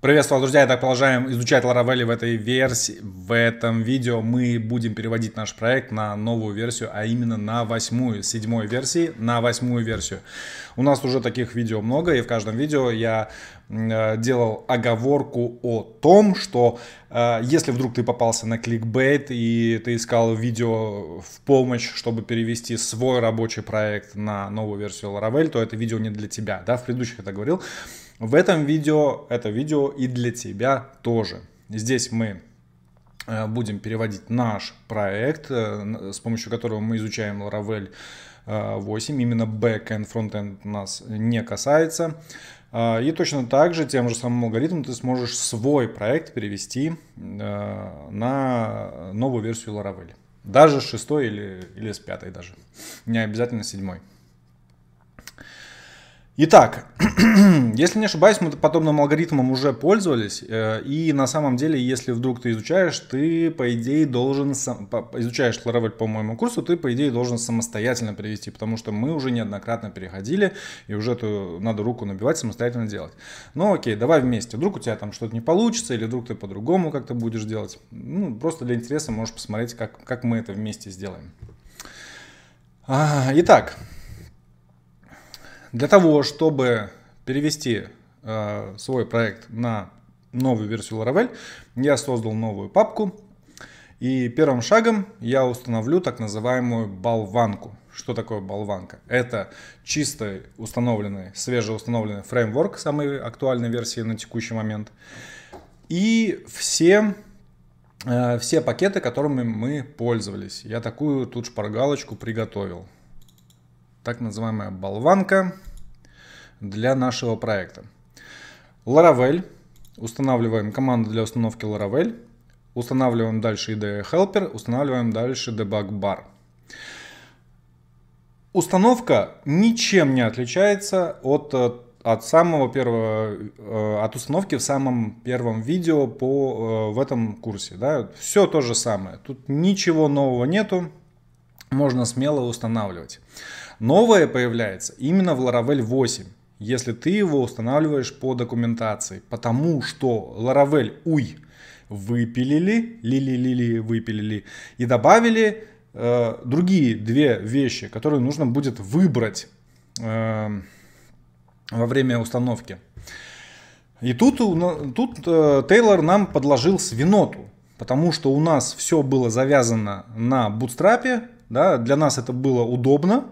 Приветствую, друзья! Итак, продолжаем изучать Laravel в этой версии. В этом видео мы будем переводить наш проект на новую версию, а именно на восьмую, седьмой версии, на восьмую версию. У нас уже таких видео много, и в каждом видео я э, делал оговорку о том, что э, если вдруг ты попался на кликбейт и ты искал видео в помощь, чтобы перевести свой рабочий проект на новую версию Laravel, то это видео не для тебя. Да, в предыдущих это говорил. В этом видео, это видео и для тебя тоже. Здесь мы э, будем переводить наш проект, э, с помощью которого мы изучаем Laravel 8. Э, Именно backend, frontend нас не касается. И точно так же, тем же самым алгоритмом, ты сможешь свой проект перевести на новую версию Laravel. Даже с шестой или, или с пятой даже. Не обязательно седьмой. Итак, если не ошибаюсь, мы подобным алгоритмом уже пользовались. Э, и на самом деле, если вдруг ты изучаешь, ты, по идее, должен... Сам, изучаешь Laravel по моему курсу, ты, по идее, должен самостоятельно привести, потому что мы уже неоднократно переходили, и уже эту надо руку набивать, самостоятельно делать. Ну окей, давай вместе. Вдруг у тебя там что-то не получится, или вдруг ты по-другому как-то будешь делать. Ну, просто для интереса можешь посмотреть, как, как мы это вместе сделаем. А, итак, для того, чтобы перевести э, свой проект на новую версию Laravel, я создал новую папку. И первым шагом я установлю так называемую болванку. Что такое болванка? Это чистый установленный, свежеустановленный фреймворк самой актуальной версии на текущий момент. И все, э, все пакеты, которыми мы пользовались. Я такую тут шпаргалочку приготовил так называемая болванка для нашего проекта. Laravel. Устанавливаем команду для установки Laravel. Устанавливаем дальше IDE Helper. Устанавливаем дальше Debug Bar. Установка ничем не отличается от, э, от самого первого, э, от установки в самом первом видео по, э, в этом курсе. Да? Все то же самое. Тут ничего нового нету. Можно смело устанавливать. Новое появляется именно в Laravel 8 если ты его устанавливаешь по документации, потому что Laravel уй выпилили, лили, лили, выпилили и добавили э, другие две вещи, которые нужно будет выбрать э, во время установки. И тут, тут э, Тейлор нам подложил свиноту, потому что у нас все было завязано на бутстрапе, да, для нас это было удобно,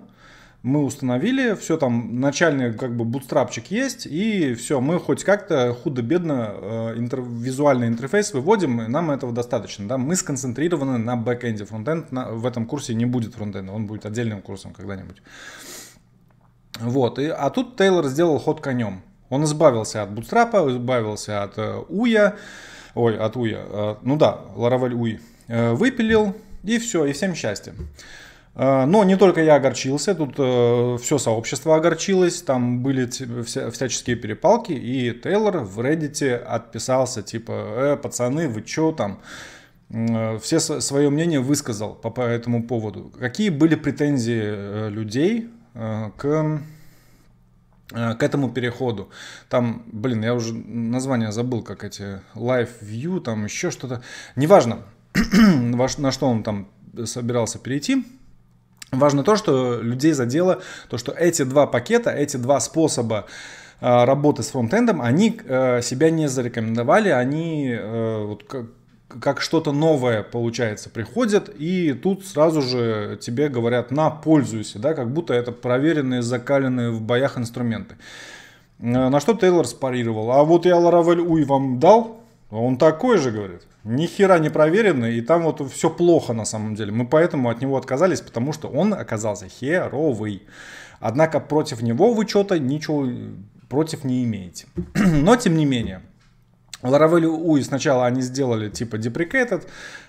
мы установили, все там, начальный как бы бутстрапчик есть, и все, мы хоть как-то худо-бедно э, интер, визуальный интерфейс выводим, и нам этого достаточно, да, мы сконцентрированы на бэкэнде, фронтенд на, в этом курсе не будет фронтенда, он будет отдельным курсом когда-нибудь. Вот, и, а тут Тейлор сделал ход конем, он избавился от бутстрапа, избавился от э, Уя, ой, от Уя, э, ну да, Ларавель Уи, э, выпилил, и все, и всем счастья. А, но не только я огорчился, тут э, все сообщество огорчилось, там были всяческие перепалки, и Тейлор в Reddit отписался, типа, э, пацаны, вы чё там? Э, все свое мнение высказал по, по этому поводу. Какие были претензии э, людей к к этому переходу. Там, блин, я уже название забыл, как эти Live View, там еще что-то. Неважно, на что он там собирался перейти. Важно то, что людей задело, то, что эти два пакета, эти два способа э, работы с фронтендом, они э, себя не зарекомендовали, они э, вот как, как что-то новое, получается, приходят, и тут сразу же тебе говорят «на, пользуйся», да, как будто это проверенные, закаленные в боях инструменты. На что Тейлор спарировал. А вот я Ларавель Уй вам дал, а он такой же, говорит, ни хера не проверенный, и там вот все плохо на самом деле. Мы поэтому от него отказались, потому что он оказался херовый. Однако против него вы ничего э, против не имеете. Но тем не менее, Laravel UI сначала они сделали типа deprecated,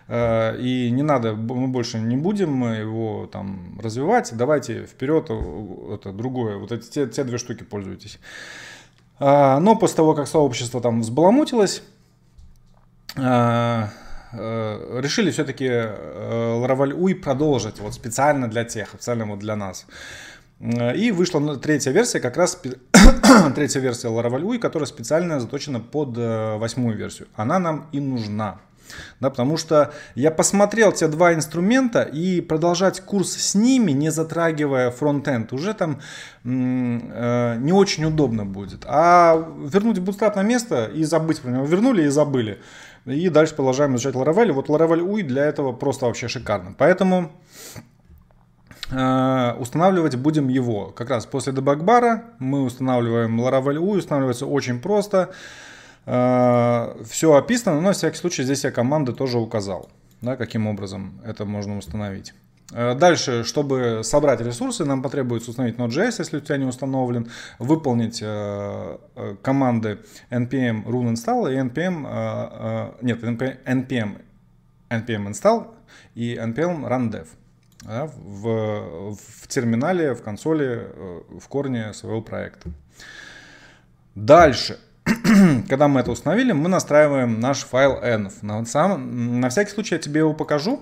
э, и не надо, мы больше не будем его там развивать, давайте вперед, э, это другое, вот эти те, те две штуки пользуйтесь. Э, но после того, как сообщество там взбаламутилось, Э, э, решили все-таки Laravel UI продолжить вот специально для тех, специально вот для нас. Э, и вышла ну, третья версия, как раз третья версия Laravel UI, которая специально заточена под восьмую версию. Она нам и нужна. Да, потому что я посмотрел те два инструмента и продолжать курс с ними, не затрагивая фронтенд, уже там э, не очень удобно будет. А вернуть Bootstrap на место и забыть про него. Вернули и забыли. И дальше продолжаем изучать Laravel. Вот Laravel UI для этого просто вообще шикарно. Поэтому э, устанавливать будем его. Как раз после дебаг-бара мы устанавливаем Laravel UI, устанавливается очень просто. Э, Все описано, но на всякий случай здесь я команды тоже указал, да, каким образом это можно установить. Э, дальше, чтобы собрать ресурсы, нам потребуется установить Node.js, если у тебя не установлен, выполнить э, э, команды npm run install и npm, нет, npm, npm install и npm rundev да, в, в терминале, в консоли, в корне своего проекта. Дальше, когда мы это установили, мы настраиваем наш файл env. На, сам, на всякий случай я тебе его покажу,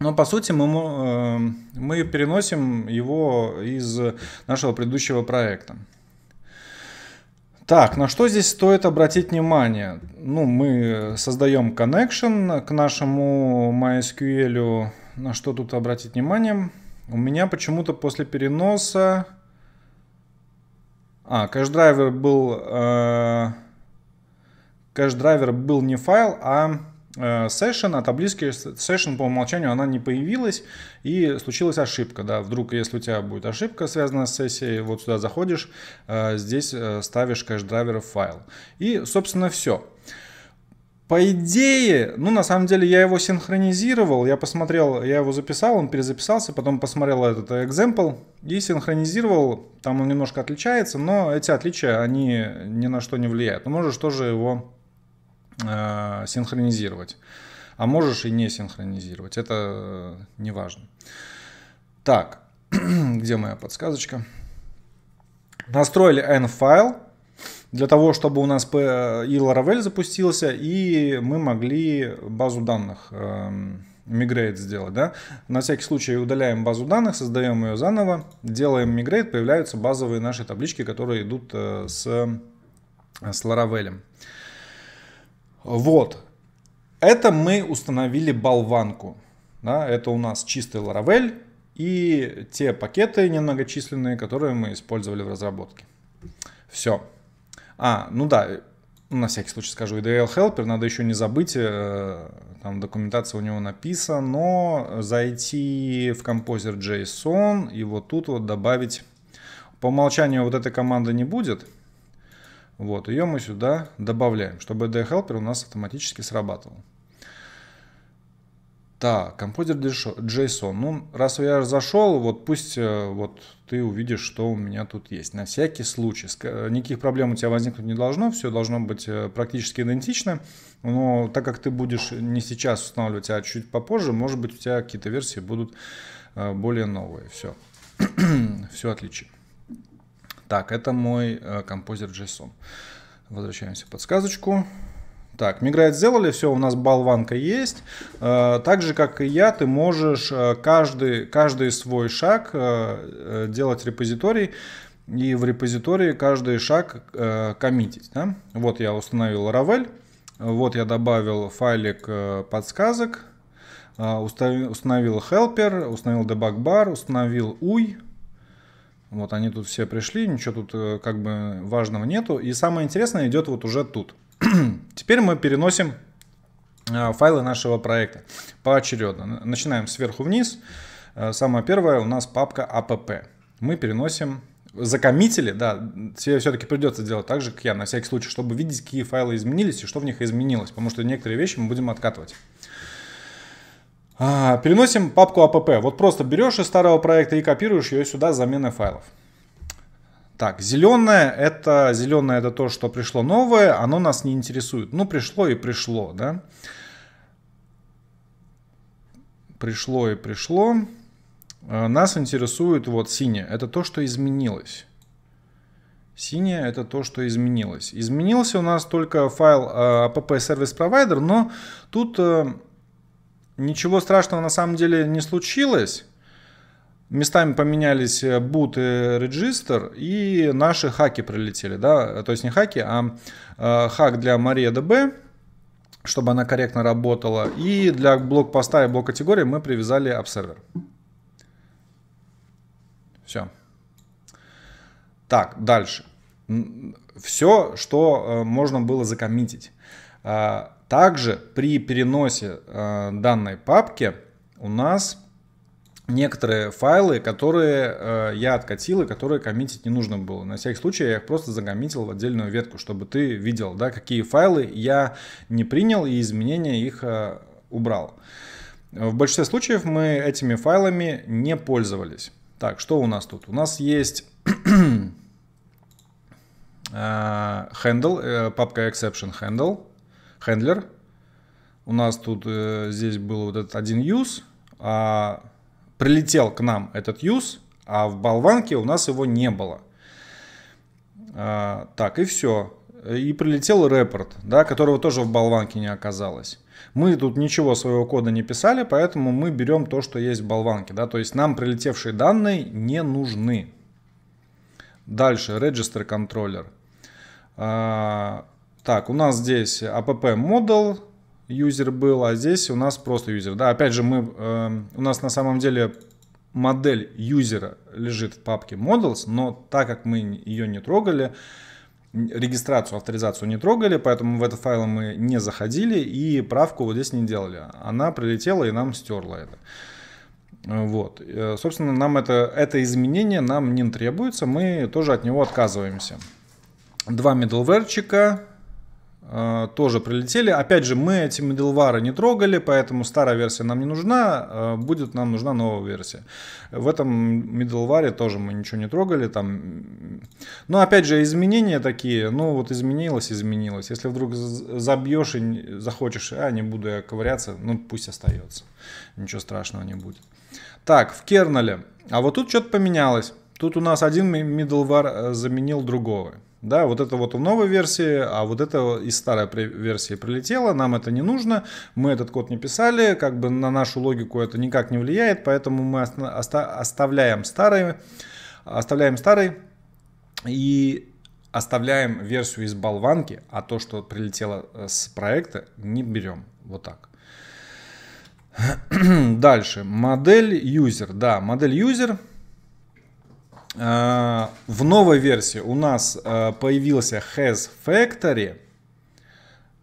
но по сути мы, э, мы переносим его из нашего предыдущего проекта. Так, на что здесь стоит обратить внимание? Ну, мы создаем connection к нашему MySQL. На что тут обратить внимание? У меня почему-то после переноса... А, кэш-драйвер был... Э... Кэш-драйвер был не файл, а Э, session, а таблички session по умолчанию она не появилась и случилась ошибка. Да, вдруг, если у тебя будет ошибка, связанная с сессией, вот сюда заходишь, э, здесь э, ставишь кэш-драйвер файл. И, собственно, все. По идее, ну на самом деле я его синхронизировал, я посмотрел, я его записал, он перезаписался, потом посмотрел этот экземпл и синхронизировал, там он немножко отличается, но эти отличия, они ни на что не влияют. Но ну, можешь тоже его Э, синхронизировать. А можешь и не синхронизировать, это э, не важно. Так, где моя подсказочка? Настроили N-файл для того, чтобы у нас э, и Laravel запустился, и мы могли базу данных э, эм, мигрейт сделать, да. На всякий случай удаляем базу данных, создаем ее заново, делаем мигрейт, появляются базовые наши таблички, которые идут с, с Laravel. Вот. Это мы установили болванку. Да, это у нас чистый Laravel и те пакеты немногочисленные, которые мы использовали в разработке. Все. А, ну да, э, на всякий случай скажу, IDL Helper, надо еще не забыть, э, там документация у него написана, но зайти в композер JSON и вот тут вот добавить. По умолчанию вот этой команды не будет, вот, ее мы сюда добавляем, чтобы DHelper у нас автоматически срабатывал. Так, композер JSON. Ну, раз я зашел, вот пусть э, вот ты увидишь, что у меня тут есть. На всякий случай. Э, никаких проблем у тебя возникнуть не должно. Все должно быть э, практически идентично. Но так как ты будешь не сейчас устанавливать, а чуть попозже, может быть, у тебя какие-то версии будут более новые. Все. Все отлично. Так, это мой э, композер JSON. Возвращаемся в подсказочку. Так, миграть сделали, все, у нас болванка есть. Э, так же, как и я, ты можешь э, каждый, каждый свой шаг делать репозиторий и в репозитории каждый шаг коммитить. Да? Вот я установил Ravel, вот я добавил файлик подсказок, установил helper, установил debug bar, установил UI, вот они тут все пришли, ничего тут э, как бы важного нету. И самое интересное идет вот уже тут. Теперь мы переносим э, файлы нашего проекта поочередно. Начинаем сверху вниз. Э, самое первое у нас папка app. А мы переносим закоммитили, да, тебе все-таки придется делать так же, как я, на всякий случай, чтобы видеть, какие файлы изменились и что в них изменилось, потому что некоторые вещи мы будем откатывать. А, переносим папку app. А вот просто берешь из старого проекта и копируешь ее сюда с заменой файлов. Так, зеленое это зеленое это то, что пришло новое, оно нас не интересует. Ну, пришло и пришло, да. Пришло и пришло. А, нас интересует вот синее. Это то, что изменилось. Синее это то, что изменилось. Изменился у нас только файл app service provider, но тут э, Ничего страшного на самом деле не случилось. Местами поменялись э, бут и э, регистр, и наши хаки прилетели. Да? То есть не хаки, а э, хак для MariaDB, чтобы она корректно работала. И для блокпоста и блок категории мы привязали обсервер. Все. Так, дальше. Все, что можно было закоммитить. А, также при переносе э, данной папки у нас некоторые файлы, которые э, я откатил и которые коммитить не нужно было. На всякий случай я их просто загоммитил в отдельную ветку, чтобы ты видел, да, какие файлы я не принял и изменения их э, убрал. В большинстве случаев мы этими файлами не пользовались. Так, что у нас тут? У нас есть э, handle, э, папка exception handle хендлер. У нас тут э, здесь был вот этот один use, а прилетел к нам этот use, а в болванке у нас его не было. А, так, и все. И прилетел репорт, да, которого тоже в болванке не оказалось. Мы тут ничего своего кода не писали, поэтому мы берем то, что есть в болванке. Да, то есть нам прилетевшие данные не нужны. Дальше, register controller. А, так, у нас здесь app model юзер был, а здесь у нас просто юзер. Да, опять же, мы, э, у нас на самом деле модель юзера лежит в папке models, но так как мы ее не трогали, регистрацию, авторизацию не трогали, поэтому в этот файл мы не заходили и правку вот здесь не делали. Она прилетела и нам стерла это. Вот. Э, собственно, нам это, это изменение нам не требуется, мы тоже от него отказываемся. Два middlewareчика, Э, тоже прилетели. Опять же, мы эти middleware не трогали, поэтому старая версия нам не нужна, э, будет нам нужна новая версия. В этом middleware тоже мы ничего не трогали. Там... Но опять же, изменения такие, ну вот изменилось, изменилось. Если вдруг забьешь и захочешь, а не буду я ковыряться, ну пусть остается. Ничего страшного не будет. Так, в кернале, А вот тут что-то поменялось. Тут у нас один middleware э, заменил другого. Да, вот это вот у новой версии, а вот это из старой версии прилетело, нам это не нужно, мы этот код не писали, как бы на нашу логику это никак не влияет, поэтому мы оставляем старый, оставляем старый и оставляем версию из болванки, а то, что прилетело э, с проекта, не берем. Вот так. Дальше. Модель юзер. Да, модель юзер. User а, в новой версии у нас а, появился Has Factory.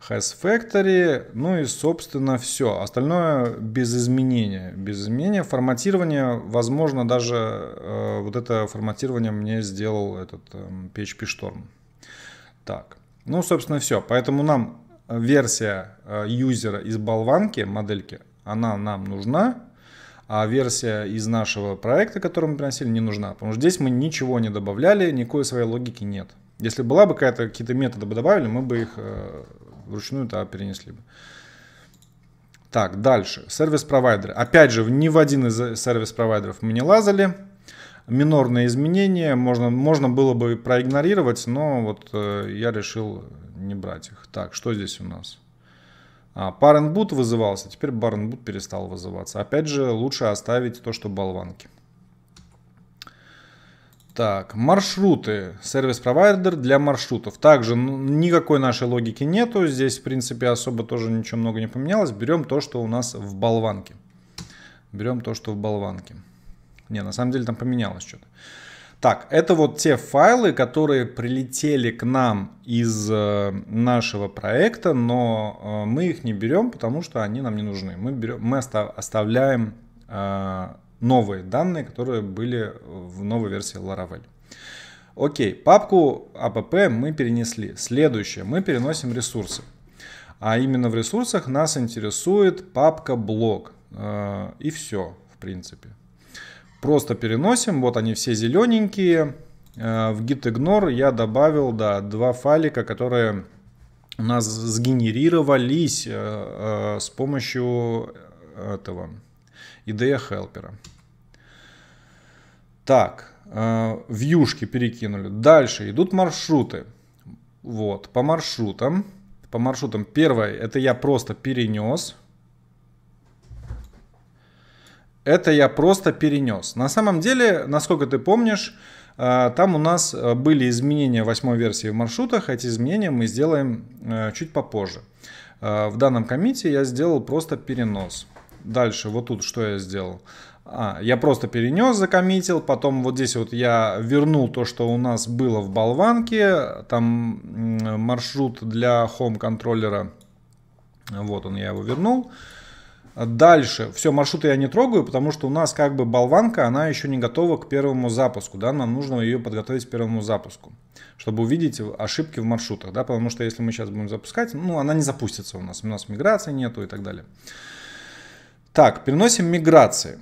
Has Factory, ну и собственно все. Остальное без изменения. Без изменения форматирование, возможно, даже э, вот это форматирование мне сделал этот э, эм, PHP Storm. Так, ну собственно все. Поэтому нам версия э, юзера из болванки, модельки, она нам нужна а версия из нашего проекта, который мы приносили, не нужна. Потому что здесь мы ничего не добавляли, никакой своей логики нет. Если была бы какая-то, какие-то методы бы добавили, мы бы их э, вручную туда перенесли бы. Так, дальше. Сервис-провайдеры. Опять же, ни в один из э, сервис-провайдеров мы не лазали. Минорные изменения можно, можно было бы проигнорировать, но вот э, я решил не брать их. Так, что здесь у нас? А Паренбут вызывался, теперь Баренбут перестал вызываться. Опять же, лучше оставить то, что болванки. Так, маршруты. Сервис-провайдер для маршрутов. Также ну, никакой нашей логики нету. Здесь, в принципе, особо тоже ничего много не поменялось. Берем то, что у нас в болванке. Берем то, что в болванке. Не, на самом деле там поменялось что-то. Так, это вот те файлы, которые прилетели к нам из э, нашего проекта, но э, мы их не берем, потому что они нам не нужны. Мы, берем, мы оставляем э, новые данные, которые были в новой версии Laravel. Окей, папку app мы перенесли. Следующее, мы переносим ресурсы. А именно в ресурсах нас интересует папка блог. И все, в принципе. Просто переносим, вот они все зелененькие. Э, в gitignore я добавил, да, два файлика, которые у нас сгенерировались э, э, с помощью этого ide хелпера. Так, вьюшки перекинули. Дальше идут маршруты. Вот, по маршрутам. По маршрутам первое, это я просто перенес это я просто перенес. На самом деле, насколько ты помнишь, э, там у нас э, были изменения в восьмой версии в маршрутах. Эти изменения мы сделаем э, чуть попозже. В данном комите я сделал просто перенос. Дальше, вот тут что я сделал. А, я просто перенес, закоммитил, потом вот здесь вот я вернул то, что у нас было в болванке, там маршрут для home контроллера, вот он, я его вернул. Дальше. Все, маршруты я не трогаю, потому что у нас как бы болванка, она еще не готова к первому запуску. Да? Нам нужно ее подготовить к первому запуску, чтобы увидеть ошибки в маршрутах. Да? Потому что если мы сейчас будем запускать, ну, она не запустится у нас. У нас миграции нету и так далее. Так, переносим миграции.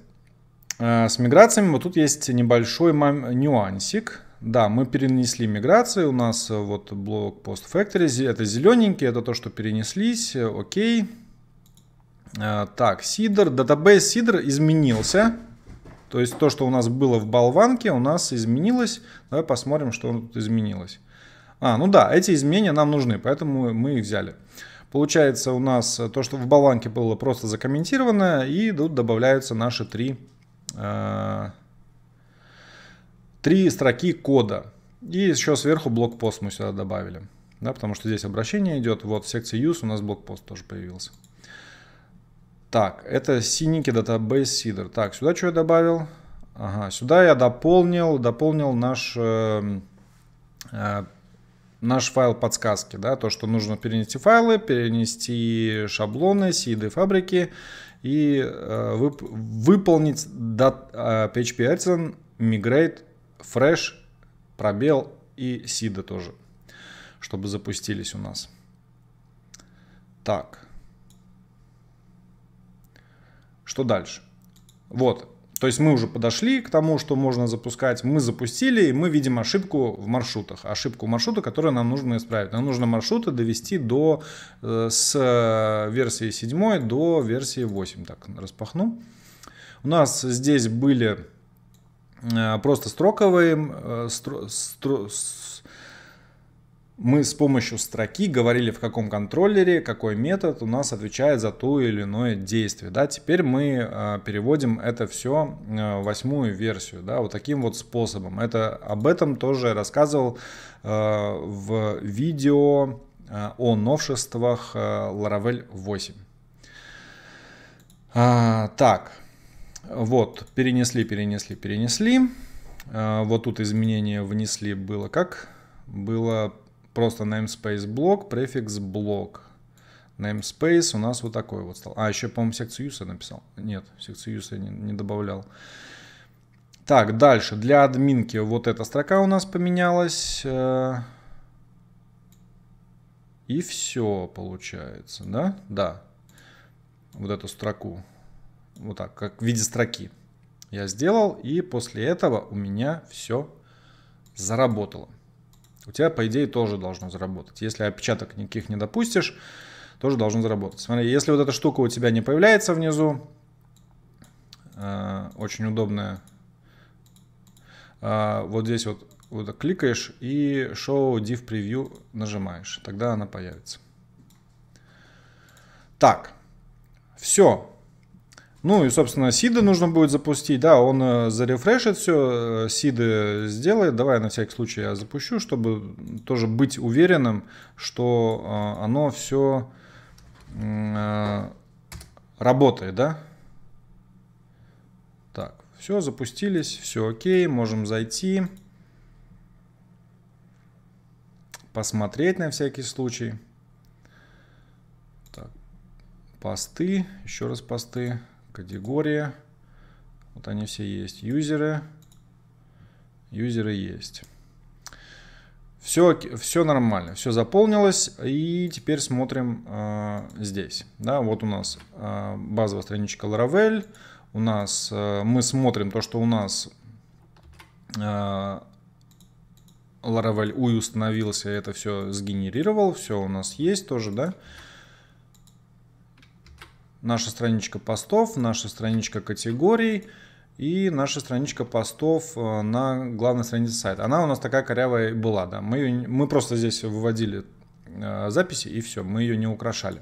Э, с миграциями вот тут есть небольшой нюансик. Да, мы перенесли миграции, у нас вот блок Post Factory, это зелененький, это то, что перенеслись, э, окей. Okay. Э, так, сидр, датабейс сидр изменился. То есть то, что у нас было в болванке, у нас изменилось. Давай посмотрим, что тут изменилось. А, ну да, эти изменения нам нужны, поэтому мы их взяли. Получается у нас э, то, что в болванке было просто закомментировано, и тут добавляются наши три, э, три строки кода. И еще сверху блокпост мы сюда добавили. Да, потому что здесь обращение идет, вот в секции use у нас блокпост тоже появился. Так, это синенький датабейс сидер. Так, сюда что я добавил? Ага, сюда я дополнил, дополнил наш, э, э, наш файл подсказки, да, то, что нужно перенести файлы, перенести шаблоны, сиды фабрики и э, вып, выполнить дат, э, PHP artisan migrate, fresh, пробел и сиды тоже, чтобы запустились у нас. Так. Что дальше? Вот. То есть мы уже подошли к тому, что можно запускать. Мы запустили, и мы видим ошибку в маршрутах. Ошибку маршрута, которую нам нужно исправить. Нам нужно маршруты довести до, э, с э, версии 7 до версии 8. Так, распахну. У нас здесь были э, просто строковые, стро, стро, мы с помощью строки говорили, в каком контроллере, какой метод у нас отвечает за то или иное действие. Да? Теперь мы а, переводим это все а, в восьмую версию, да, вот таким вот способом. Это, об этом тоже рассказывал а, в видео о новшествах Laravel 8. Так, вот, перенесли, перенесли, перенесли. Вот тут изменения внесли, было как? было Просто namespace блок, префикс блок. Namespace у нас вот такой вот стал. А, еще, по-моему, секцию use написал. Нет, секцию use я не, не добавлял. Так, дальше. Для админки вот эта строка у нас поменялась. Э, и все получается, да? Да. Вот эту строку. Вот так, как в виде строки. Я сделал, и после этого у меня все заработало у тебя, по идее, тоже должно заработать. Если опечаток никаких не допустишь, тоже должно заработать. Смотри, если вот эта штука у тебя не появляется внизу, э, очень удобная, э, вот здесь вот, вот кликаешь и Show Div Preview нажимаешь, тогда она появится. Так, все, ну и, собственно, сиды нужно будет запустить. Да, он э, зарефрешит все, э, сиды сделает. Давай на всякий случай я запущу, чтобы тоже быть уверенным, что э, оно все работает, да? Так, все, запустились, все окей, можем зайти. Посмотреть на всякий случай. Так, посты, еще раз посты категория. Вот они все есть. Юзеры. Юзеры есть. Все, все нормально, все заполнилось. И теперь смотрим э, здесь. Да, вот у нас э, базовая страничка Laravel. У нас э, мы смотрим то, что у нас э, Laravel UI установился, это все сгенерировал, все у нас есть тоже, да наша страничка постов, наша страничка категорий и наша страничка постов э, на главной странице сайта. Она у нас такая корявая была, да. Мы, ее, мы просто здесь выводили э, записи и все, мы ее не украшали.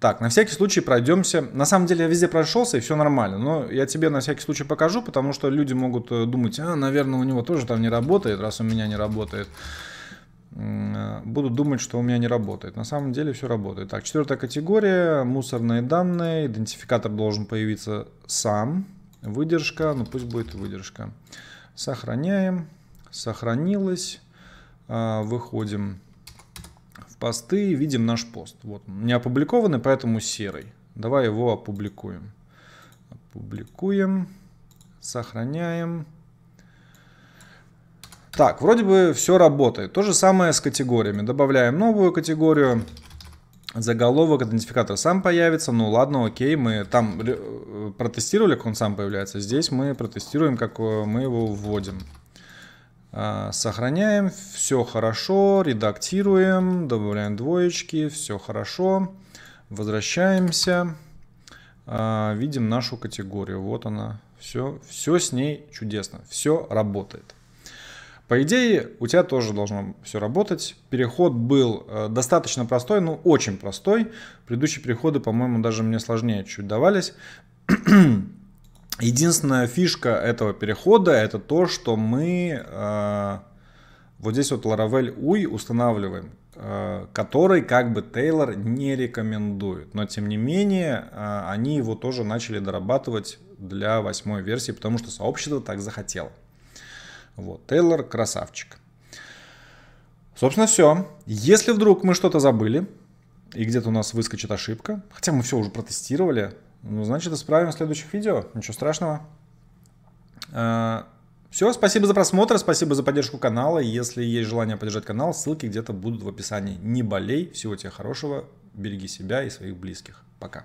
Так, на всякий случай пройдемся. На самом деле я везде прошелся и все нормально, но я тебе на всякий случай покажу, потому что люди могут э, думать, а, наверное, у него тоже там не работает, раз у меня не работает. Э, будут думать, что у меня не работает. На самом деле все работает. Так, четвертая категория, мусорные данные, идентификатор должен появиться сам, выдержка, ну пусть будет выдержка. Сохраняем, сохранилось, а, выходим в посты, видим наш пост. Вот, не опубликованный, поэтому серый. Давай его опубликуем. Опубликуем, сохраняем. Так, вроде бы все работает. То же самое с категориями. Добавляем новую категорию. Заголовок, идентификатор сам появится. Ну ладно, окей, мы там э, протестировали, как он сам появляется. Здесь мы протестируем, как э, мы его вводим. А, сохраняем, все хорошо, редактируем, добавляем двоечки, все хорошо. Возвращаемся, а, видим нашу категорию. Вот она, все, все с ней чудесно, все работает. По идее, у тебя тоже должно все работать. Переход был э, достаточно простой, ну очень простой. Предыдущие переходы, по-моему, даже мне сложнее чуть давались. Единственная фишка этого перехода это то, что мы э, вот здесь вот Laravel UI устанавливаем, э, который как бы Тейлор не рекомендует. Но тем не менее, э, они его тоже начали дорабатывать для восьмой версии, потому что сообщество так захотело. Вот, Тейлор красавчик. Собственно, все. Если вдруг мы что-то забыли, и где-то у нас выскочит ошибка, хотя мы все уже протестировали, ну, значит, исправим в следующих видео. Ничего страшного. А, все, спасибо за просмотр, спасибо за поддержку канала. Если есть желание поддержать канал, ссылки где-то будут в описании. Не болей, всего тебе хорошего, береги себя и своих близких. Пока.